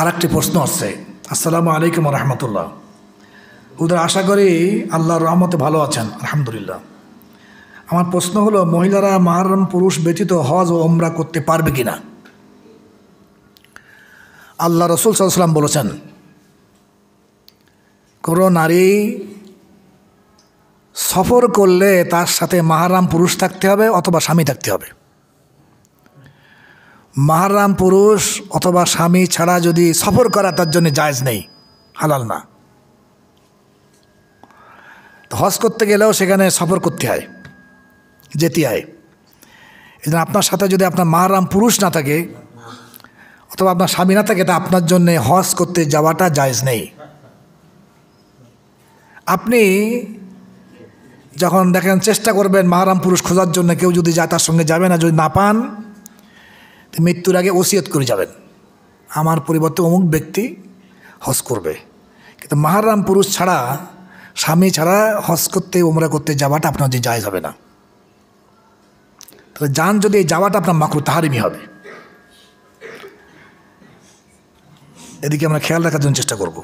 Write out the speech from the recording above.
আর একটি প্রশ্ন আছে আসসালামু আলাইকুম রহমতুল্লাহ ওদের আশা করি আল্লাহর রহমতে ভালো আছেন আলহামদুলিল্লাহ আমার প্রশ্ন হলো মহিলারা মাহরম পুরুষ ব্যতীত হজ ও ওমরা করতে পারবে কিনা আল্লাহ রসুল সাল্লাম বলেছেন কোনো নারী সফর করলে তার সাথে মাহারাম পুরুষ থাকতে হবে অথবা স্বামী থাকতে হবে মাহারাম পুরুষ অথবা স্বামী ছাড়া যদি সফর করা তার জন্য জায়জ নেই হালাল না হজ করতে গেলেও সেখানে সফর করতে হয় যেতে হয় এই আপনার সাথে যদি আপনার মাহারাম পুরুষ না থাকে অথবা আপনার স্বামী না থাকে তা আপনার জন্য হজ করতে যাওয়াটা জায়জ নেই আপনি যখন দেখেন চেষ্টা করবেন মাহারাম পুরুষ খোঁজার জন্য কেউ যদি যায় তার সঙ্গে যাবে না যদি না পান মৃত্যুর আগে ওসিয়ত করে যাবেন আমার পরিবর্তে অমুক ব্যক্তি হজ করবে কিন্তু মাহারাম পুরুষ ছাড়া স্বামী ছাড়া হজ করতে ওমরা করতে যাওয়াটা আপনার যে যায় হবে না তাহলে যান যদি এই যাওয়াটা আপনার মাকরু তাহারিমি হবে এদিকে আমরা খেয়াল রাখার জন্য চেষ্টা করবো